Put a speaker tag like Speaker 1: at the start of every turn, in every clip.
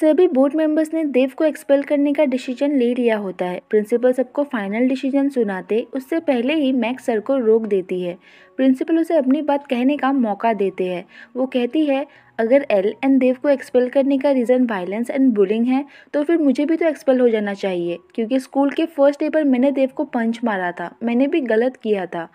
Speaker 1: सभी board members ने देव को एक्सपेल करने का डिसीजन ले लिया होता है प्रिंसिपल सबको फाइनल डिसीजन सुनाते उससे पहले ही मैक्स सर को रोक देती है प्रिंसिपल उसे अपनी बात कहने का मौका देते हैं वो कहती है अगर एल एंड देव को एक्सपेल करने का रीज़न वायलेंस एंड बुलिंग है तो फिर मुझे भी तो एक्सपेल हो जाना चाहिए क्योंकि स्कूल के फर्स्ट डे पर मैंने देव को पंच मारा था मैंने भी गलत किया था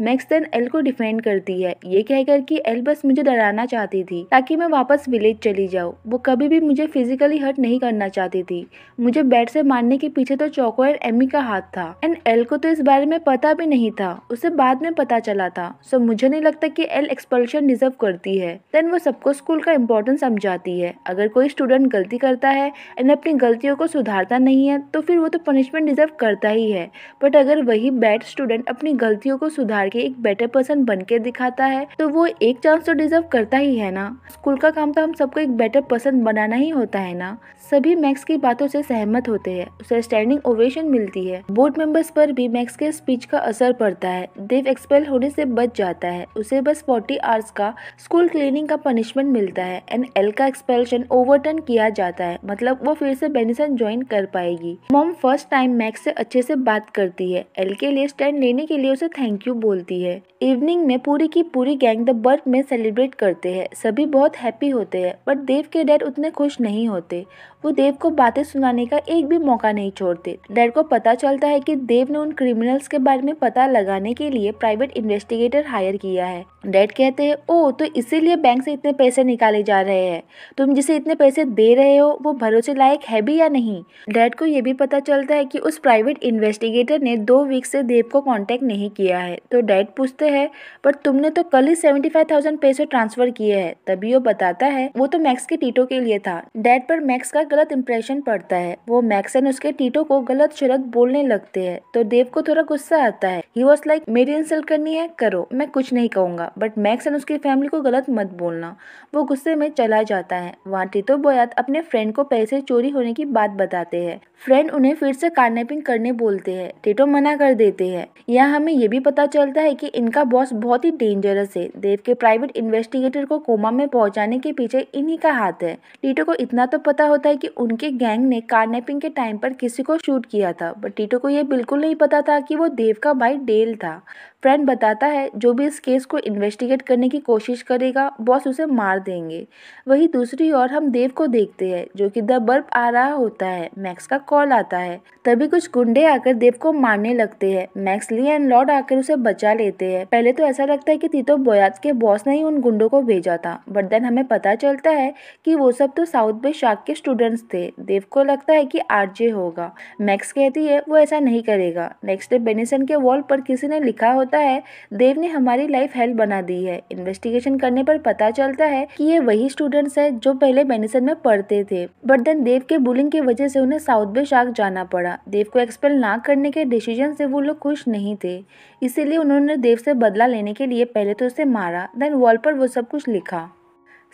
Speaker 1: मैक्स देन एल को डिफेंड करती है ये कहकर कि एल बस मुझे डराना चाहती थी ताकि मैं वापस विलेज चली जाऊँ वो कभी भी मुझे फिजिकली हर्ट नहीं करना चाहती थी मुझे बैट से मारने के पीछे तो चौको एंड एमी का हाथ था एंड एल को तो इस बारे में पता भी नहीं था उसे बाद में पता चला था था सो मुझे नहीं लगता कि एल एक्सपल्शन डिजर्व करती है देन वो सबको स्कूल का इम्पोर्टेंस समझाती है अगर कोई स्टूडेंट गलती करता है एंड अपनी गलतियों को सुधारता नहीं है तो फिर वो तो पनिशमेंट डिजर्व करता ही है बट अगर वही बैड स्टूडेंट अपनी गलतियों को सुधार के एक बेटर पर्सन बन दिखाता है तो वो एक चांस तो डिजर्व करता ही है ना स्कूल का काम तो हम सबको एक बेटर पर्सन बनाना ही होता है ना सभी मैक्स की बातों से सहमत होते हैं उसे स्टैंडिंग ओवेशन मिलती है बोर्ड मेंबर्स पर भी मैक्स के स्पीच का असर पड़ता है देव एक्सपेल होने से बच बच जाता है उसे बस 40 आवर्स का स्कूल क्लीनिंग का पनिशमेंट मिलता है एंड एल का एक्सपेलशन ओवरटर्न किया जाता है मतलब वो फिर से बेनिसन ज्वाइन कर पाएगी मॉम फर्स्ट टाइम मैक्स से अच्छे से बात करती है एल के लिए स्टैंड लेने के लिए उसे थैंक यू बोलती है इवनिंग में पूरी की पूरी गैंग द बर्थ में सेलिब्रेट करते हैं सभी बहुत हैप्पी होते हैं बट देव के डैड उतने खुश नहीं होते वो देव को बातें सुनाने का एक भी मौका नहीं छोड़ते डैड को पता चलता है कि देव ने उन क्रिमिनल्स के बारे में पता लगाने के लिए प्राइवेट इन्वेस्टिगेशन एजुकेटर हायर किया है डैड कहते हैं ओ तो इसीलिए बैंक से इतने पैसे निकाले जा रहे हैं तुम जिसे इतने पैसे दे रहे हो वो भरोसे लायक है भी या नहीं डैड को ये भी पता चलता है कि उस प्राइवेट इन्वेस्टिगेटर ने दो वीक से देव को कांटेक्ट नहीं किया है तो डैड पूछते हैं पर तुमने तो कल ही सेवेंटी फाइव थाउजेंड पैसे ट्रांसफर किए हैं तभी वो बताता है वो तो मैक्स के टीटो के लिए था डैड पर मैक्स का गलत इम्प्रेशन पड़ता है वो मैक्स एंड उसके टीटो को गलत शरत बोलने लगते है तो देव को थोड़ा गुस्सा आता है ही वॉज लाइक मेरी इंसल्ट करनी है करो मैं कुछ नहीं कहूँगा बट मैक्स एंड उसकी फैमिली को गलत मत बोलना वो गुस्से में चला जाता है वहाँ टीतो बोयात अपने फ्रेंड को पैसे चोरी होने की बात बताते हैं फ्रेंड उन्हें फिर से कारनेपिंग करने बोलते हैं टीटो मना कर देते हैं यहाँ हमें यह भी पता चलता है कि इनका बॉस बहुत ही डेंजरस है देव के प्राइवेट इन्वेस्टिगेटर को कोमा में पहुंचाने के पीछे इन्हीं का हाथ है टीटो को इतना तो पता होता है कि उनके गैंग ने कारनेपिंग के टाइम पर किसी को शूट किया था बट टीटो को यह बिल्कुल नहीं पता था कि वो देव का भाई डेल था फ्रेंड बताता है जो भी इस केस को इन्वेस्टिगेट करने की कोशिश करेगा बॉस उसे मार देंगे वहीं दूसरी ओर हम देव को देखते हैं जो कि द बल्ब आ रहा होता है मैक्स का कॉल आता है तभी कुछ गुंडे आकर देव को मारने लगते हैं मैक्स ली एंड लॉर्ड आकर उसे बचा लेते हैं पहले तो ऐसा लगता है कि तीतो बोयाज के बॉस ने ही उन गुंडों को भेजा था बट देन हमें पता चलता है कि वो सब तो साउथ बे शार्क के स्टूडेंट्स थे देव को लगता है कि आरजे होगा मैक्स कहती है वो ऐसा नहीं करेगा नेक्स्ट डे बेनिसन के वॉल पर किसी ने लिखा होता होता है देव ने हमारी लाइफ हेल्प बना दी है इन्वेस्टिगेशन करने पर पता चलता है कि ये वही स्टूडेंट्स हैं जो पहले मेडिसन में पढ़ते थे बट देन देव के बुलिंग की वजह से उन्हें साउथ बे शार्क जाना पड़ा देव को एक्सपेल ना करने के डिसीजन से वो लोग खुश नहीं थे इसीलिए उन्होंने देव से बदला लेने के लिए पहले तो उसे मारा देन वॉल पर वो सब कुछ लिखा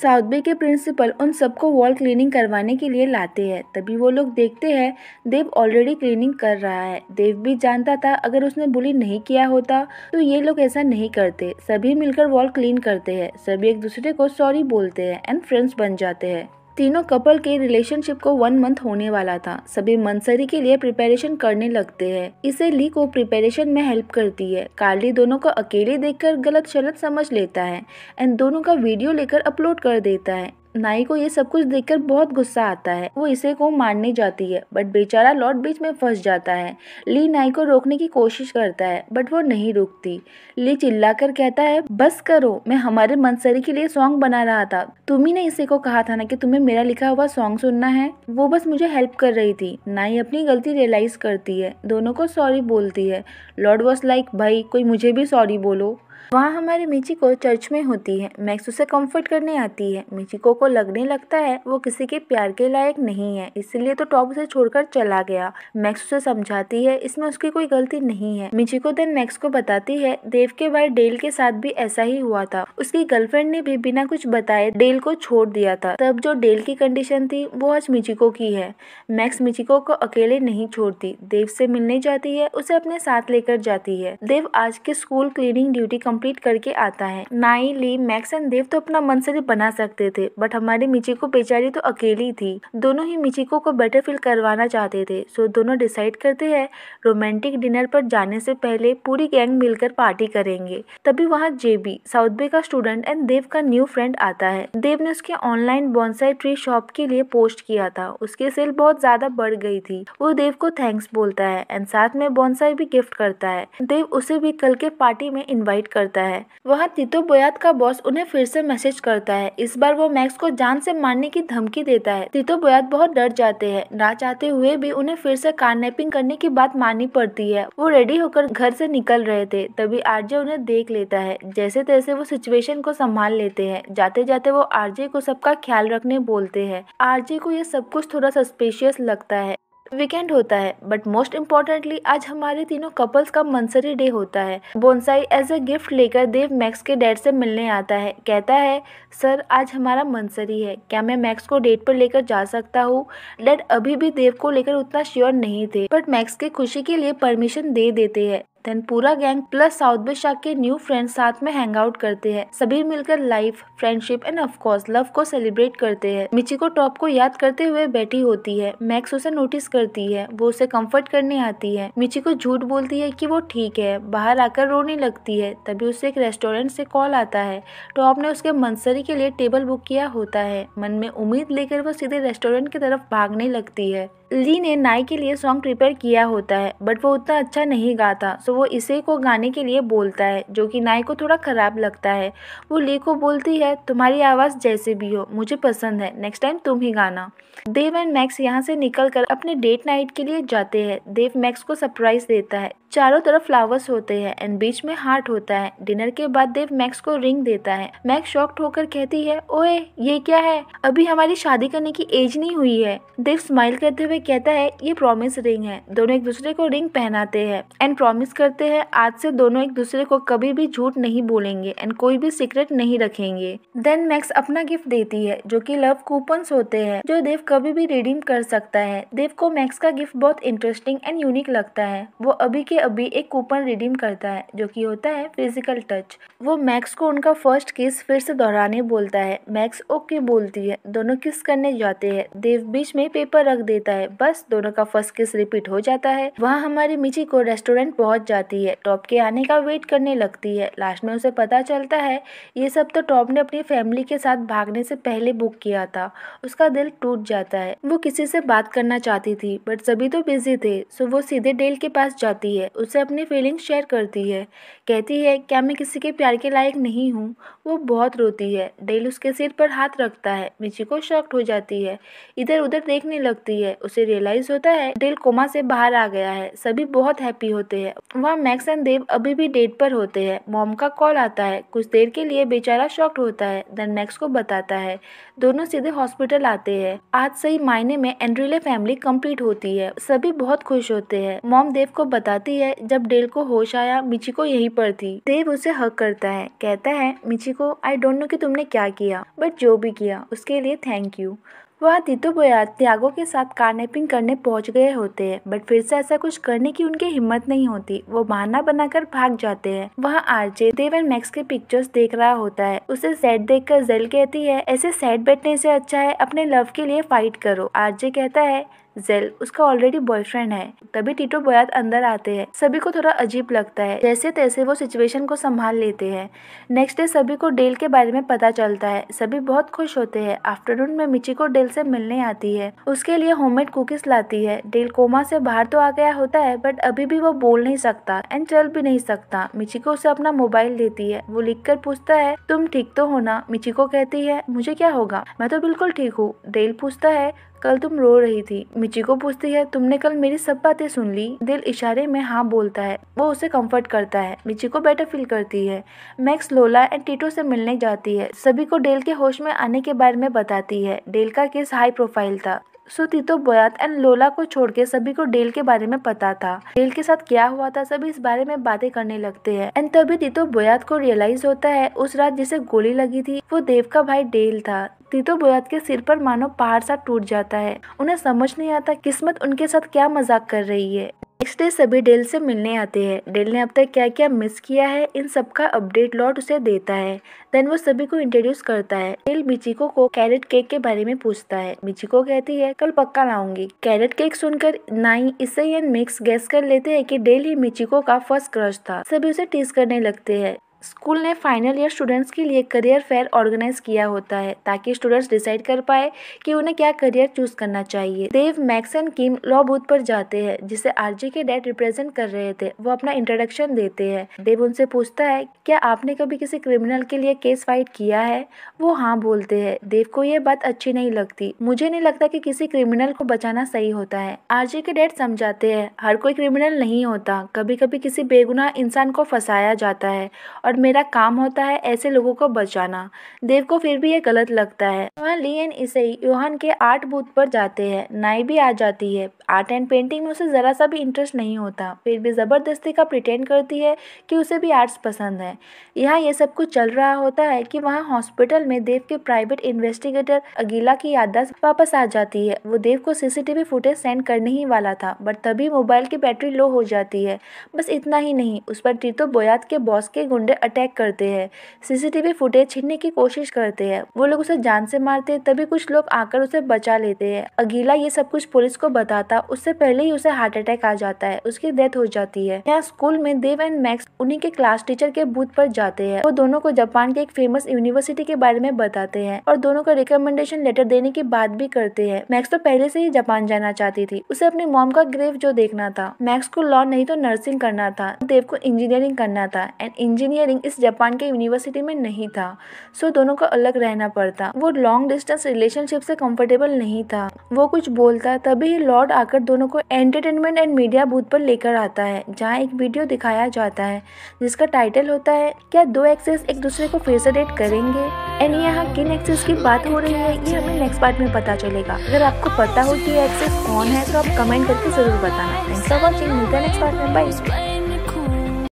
Speaker 1: साउथ बे के प्रिंसिपल उन सबको वॉल क्लीनिंग करवाने के लिए लाते हैं तभी वो लोग देखते हैं देव ऑलरेडी क्लीनिंग कर रहा है देव भी जानता था अगर उसने बुली नहीं किया होता तो ये लोग ऐसा नहीं करते सभी मिलकर वॉल क्लीन करते हैं सभी एक दूसरे को सॉरी बोलते हैं एंड फ्रेंड्स बन जाते हैं तीनों कपल के रिलेशनशिप को वन मंथ होने वाला था सभी मंसरी के लिए प्रिपरेशन करने लगते हैं इसे ली को प्रिपरेशन में हेल्प करती है कार्ली दोनों को अकेले देखकर गलत शलत समझ लेता है एंड दोनों का वीडियो लेकर अपलोड कर देता है नाई को ये सब कुछ देखकर बहुत गुस्सा आता है वो इसे को मारने जाती है बट बेचारा लॉर्ड बीच में फंस जाता है ली नाई को रोकने की कोशिश करता है बट वो नहीं रुकती ली चिल्लाकर कहता है बस करो मैं हमारे मंसरी के लिए सॉन्ग बना रहा था तुम ही ने इसे को कहा था ना कि तुम्हें मेरा लिखा हुआ सॉन्ग सुनना है वो बस मुझे हेल्प कर रही थी नाई अपनी गलती रियलाइज करती है दोनों को सॉरी बोलती है लॉर्ड वॉज लाइक भाई कोई मुझे भी सॉरी बोलो वहाँ हमारे मिचिको चर्च में होती है मैक्स उसे कंफर्ट करने आती है मिचिको को लगने लगता है वो किसी के प्यार के लायक नहीं है इसलिए तो टॉप उसे छोड़कर चला गया मैक्स उसे समझाती है इसमें उसकी कोई गलती नहीं है मिचिको देन मैक्स को बताती है देव के भाई डेल के साथ भी ऐसा ही हुआ था उसकी गर्लफ्रेंड ने भी बिना कुछ बताए डेल को छोड़ दिया था तब जो डेल की कंडीशन थी वो आज मिचिको की है मैक्स मिचिको को अकेले नहीं छोड़ती देव से मिलने जाती है उसे अपने साथ लेकर जाती है देव आज के स्कूल क्लीनिंग ड्यूटी कंप्लीट करके आता है नाई ली मैक्स एंड देव तो अपना मन से बना सकते थे बट हमारी मिची को बेचारी तो अकेली थी दोनों ही मिचिको को बेटर फील करवाना चाहते थे सो दोनों डिसाइड करते हैं रोमांटिक डिनर पर जाने से पहले पूरी गैंग मिलकर पार्टी करेंगे तभी वहाँ जेबी साउथ बे का स्टूडेंट एंड देव का न्यू फ्रेंड आता है देव ने उसके ऑनलाइन बॉन्साई ट्री शॉप के लिए पोस्ट किया था उसकी सेल बहुत ज्यादा बढ़ गई थी वो देव को थैंक्स बोलता है एंड साथ में बॉन्साई भी गिफ्ट करता है देव उसे भी कल के पार्टी में इन्वाइट कर करता है वहाँ तितो बोयात का बॉस उन्हें फिर से मैसेज करता है इस बार वो मैक्स को जान से मारने की धमकी देता है तितो बोयात बहुत डर जाते हैं ना चाहते हुए भी उन्हें फिर से कारनेपिंग करने की बात माननी पड़ती है वो रेडी होकर घर से निकल रहे थे तभी आरजे उन्हें देख लेता है जैसे तैसे वो सिचुएशन को संभाल लेते हैं जाते जाते वो आरजे को सबका ख्याल रखने बोलते हैं आरजे को यह सब कुछ थोड़ा सस्पेशियस लगता है वीकेंड होता है बट मोस्ट इम्पॉर्टेंटली आज हमारे तीनों कपल्स का मंसरी डे होता है बोनसाई एज अ गिफ्ट लेकर देव मैक्स के डैड से मिलने आता है कहता है सर आज हमारा मंसरी है क्या मैं मैक्स को डेट पर लेकर जा सकता हूँ डैड अभी भी देव को लेकर उतना श्योर नहीं थे बट मैक्स के खुशी के लिए परमिशन दे देते हैं देन पूरा गैंग प्लस साउथ बाई के न्यू फ्रेंड साथ में हैंग आउट करते हैं सभी मिलकर life friendship and of course love को सेलिब्रेट करते हैं मिचिको टॉप को याद करते हुए बैठी होती है मैक्स उसे नोटिस करती है वो उसे कम्फर्ट करने आती है मिचिको झूठ बोलती है की वो ठीक है बाहर आकर रोने लगती है तभी उसे एक रेस्टोरेंट से कॉल आता है टॉप ने उसके मंसरी के लिए टेबल बुक किया होता है मन में उम्मीद लेकर वो सीधे रेस्टोरेंट की तरफ भागने लगती है ली ने नाई के लिए सॉन्ग प्रिपेयर किया होता है बट वो उतना अच्छा नहीं गाता सो वो इसे को गाने के लिए बोलता है जो कि नाई को थोड़ा ख़राब लगता है वो ली को बोलती है तुम्हारी आवाज़ जैसे भी हो मुझे पसंद है नेक्स्ट टाइम तुम ही गाना देव एंड मैक्स यहाँ से निकल कर अपने डेट नाइट के लिए जाते हैं देव मैक्स को सरप्राइज़ देता है चारों तरफ फ्लावर्स होते हैं एंड बीच में हार्ट होता है डिनर के बाद देव मैक्स को रिंग देता है मैक्स शॉक होकर कहती है ओए ये क्या है अभी हमारी शादी करने की एज नहीं हुई है देव स्माइल करते हुए कहता है ये प्रॉमिस रिंग है दोनों एक दूसरे को रिंग पहनाते हैं एंड प्रॉमिस करते हैं आज से दोनों एक दूसरे को कभी भी झूठ नहीं बोलेंगे एंड कोई भी सीक्रेट नहीं रखेंगे देन मैक्स अपना गिफ्ट देती है जो की लव कूपन होते हैं जो देव कभी भी रिडीम कर सकता है देव को मैक्स का गिफ्ट बहुत इंटरेस्टिंग एंड यूनिक लगता है वो अभी के अभी एक कूपन रिडीम करता है जो कि होता है फिजिकल टच वो मैक्स को उनका फर्स्ट किस फिर से दोहराने बोलता है मैक्स ओके बोलती है दोनों किस करने जाते हैं देव बीच में पेपर रख देता है बस दोनों का फर्स्ट किस रिपीट हो जाता है वहाँ हमारी मिची को रेस्टोरेंट पहुँच जाती है टॉप के आने का वेट करने लगती है लास्ट में उसे पता चलता है ये सब तो टॉप ने अपनी फैमिली के साथ भागने से पहले बुक किया था उसका दिल टूट जाता है वो किसी से बात करना चाहती थी बट सभी तो बिजी थे सो वो सीधे डेल के पास जाती है उसे अपनी फीलिंग्स शेयर करती है कहती है क्या मैं किसी के प्यार के लायक नहीं हूँ वो बहुत रोती है डेल उसके सिर पर हाथ रखता है को शॉक्ट हो जाती है इधर उधर देखने लगती है उसे रियलाइज़ होता है डेल कोमा से बाहर आ गया है सभी बहुत हैप्पी होते हैं वहाँ मैक्स एंड देव अभी भी डेट पर होते हैं मॉम का कॉल आता है कुछ देर के लिए बेचारा शॉक्ट होता है देन मैक्स को बताता है दोनों सीधे हॉस्पिटल आते हैं आज सही मायने में एंड्रिले फैमिली कंप्लीट होती है सभी बहुत खुश होते हैं मॉम देव को बताती है है जब डेल को होश आया मिचिको यही पर थी देव उसे हक करता है कहता है मिचिको आई डोंट नो कि तुमने क्या किया बट जो भी किया उसके लिए थैंक यू वह बोया त्यागो के साथ कार्नेपिंग करने पहुंच गए होते हैं बट फिर से ऐसा कुछ करने की उनकी हिम्मत नहीं होती वो बहाना बनाकर भाग जाते हैं वह आरजे देव एंड मैक्स के पिक्चर्स देख रहा होता है उसे सेट देखकर जेल कहती है ऐसे सेट बैठने से अच्छा है अपने लव के लिए फाइट करो आरजे कहता है जेल उसका ऑलरेडी बॉयफ्रेंड है तभी टीटो बयात अंदर आते हैं सभी को थोड़ा अजीब लगता है जैसे तैसे वो सिचुएशन को संभाल लेते हैं नेक्स्ट डे सभी को डेल के बारे में पता चलता है सभी बहुत खुश होते हैं आफ्टरनून में मिची को डेल से मिलने आती है उसके लिए होममेड कुकीज लाती है डेल कोमा से बाहर तो आ गया होता है बट अभी भी वो बोल नहीं सकता एंड चल भी नहीं सकता मिची को उसे अपना मोबाइल देती है वो लिख कर पूछता है तुम ठीक तो हो ना को कहती है मुझे क्या होगा मैं तो बिल्कुल ठीक हूँ डेल पूछता है कल तुम रो रही थी मिची को पूछती है तुमने कल मेरी सब बातें सुन ली दिल इशारे में हाँ बोलता है वो उसे कंफर्ट करता है मिची को बेटर फील करती है मैक्स लोला एंड टीटो से मिलने जाती है सभी को डेल के होश में आने के बारे में बताती है डेल का केस हाई प्रोफाइल था सो तीतो बोयात एंड लोला को छोड़ के सभी को डेल के बारे में पता था डेल के साथ क्या हुआ था सभी इस बारे में बातें करने लगते हैं एंड तभी तीतो बोयात को रियलाइज होता है उस रात जिसे गोली लगी थी वो देव का भाई डेल था तीतो बुरात के सिर पर मानो पहाड़ सा टूट जाता है उन्हें समझ नहीं आता किस्मत उनके साथ क्या मजाक कर रही है नेक्स्ट डे सभी डेल से मिलने आते हैं डेल ने अब तक क्या क्या मिस किया है इन सब का अपडेट लॉर्ड उसे देता है देन वो सभी को इंट्रोड्यूस करता है डेल मिचिको को कैरेट केक के बारे में पूछता है मिचिको कहती है कल पक्का लाऊंगी कैरेट केक सुनकर नाई इसे मिक्स गैस कर लेते हैं कि डेल ही मिचिको का फर्स्ट क्रश था सभी उसे टीस करने लगते है स्कूल ने फाइनल ईयर स्टूडेंट्स के लिए करियर फेयर ऑर्गेनाइज किया होता है ताकि स्टूडेंट्स डिसाइड कर पाए कि उन्हें क्या करियर चूज करना चाहिए Dev Max and Kim law booth पर जाते हैं जिसे आरजे के डैड रिप्रेजेंट कर रहे थे वो अपना इंट्रोडक्शन देते हैं देव उनसे पूछता है क्या आपने कभी किसी क्रिमिनल के लिए केस फाइट किया है वो हाँ बोलते हैं देव को यह बात अच्छी नहीं लगती मुझे नहीं लगता कि किसी क्रिमिनल को बचाना सही होता है आरजे के डैड समझाते हैं हर कोई क्रिमिनल नहीं होता कभी कभी किसी बेगुनाह इंसान को फंसाया जाता है और और मेरा काम होता है ऐसे लोगों को बचाना देव को फिर भी ये गलत लगता है वहाँ लियन इसे योहान के आर्ट बूथ पर जाते हैं नाई भी आ जाती है आर्ट एंड पेंटिंग में उसे ज़रा सा भी इंटरेस्ट नहीं होता फिर भी ज़बरदस्ती का प्रिटेंड करती है कि उसे भी आर्ट्स पसंद है यहाँ ये सब कुछ चल रहा होता है कि वहाँ हॉस्पिटल में देव के प्राइवेट इन्वेस्टिगेटर अगीला की याददाश्त वापस आ जाती है वो देव को सीसीटीवी फुटेज सेंड करने ही वाला था बट तभी मोबाइल की बैटरी लो हो जाती है बस इतना ही नहीं उस पर टीतो बोयात के बॉस के गुंडे अटैक करते हैं सीसीटीवी फुटेज छीनने की कोशिश करते हैं वो लोग उसे जान से मारते हैं तभी कुछ लोग आकर उसे बचा लेते हैं अगीला ये सब कुछ पुलिस को बताता उससे पहले ही उसे हार्ट अटैक आ जाता है उसकी डेथ हो जाती है यहाँ स्कूल में देव एंड मैक्स उन्हीं के क्लास टीचर के बूथ पर जाते हैं वो दोनों को जापान की एक फेमस यूनिवर्सिटी के बारे में बताते हैं और दोनों को रिकमेंडेशन लेटर देने की बात भी करते हैं मैक्स तो पहले से ही जापान जाना चाहती थी उसे अपनी मॉम का ग्रेव जो देखना था मैक्स को लॉ नहीं तो नर्सिंग करना था देव को इंजीनियरिंग करना था एंड इंजीनियर इंजीनियरिंग इस जापान के यूनिवर्सिटी में नहीं था सो दोनों को अलग रहना पड़ता वो लॉन्ग डिस्टेंस रिलेशनशिप से कंफर्टेबल नहीं था वो कुछ बोलता तभी लॉर्ड आकर दोनों को एंटरटेनमेंट एंड मीडिया बूथ पर लेकर आता है जहाँ एक वीडियो दिखाया जाता है जिसका टाइटल होता है क्या दो एक्सेस एक दूसरे को फिर से डेट करेंगे एंड यहाँ किन एक्सेस की बात हो रही है ये हमें नेक्स्ट पार्ट में पता चलेगा अगर आपको पता हो कि एक्सेस कौन है तो आप कमेंट करके जरूर बताना thanks for watching next part में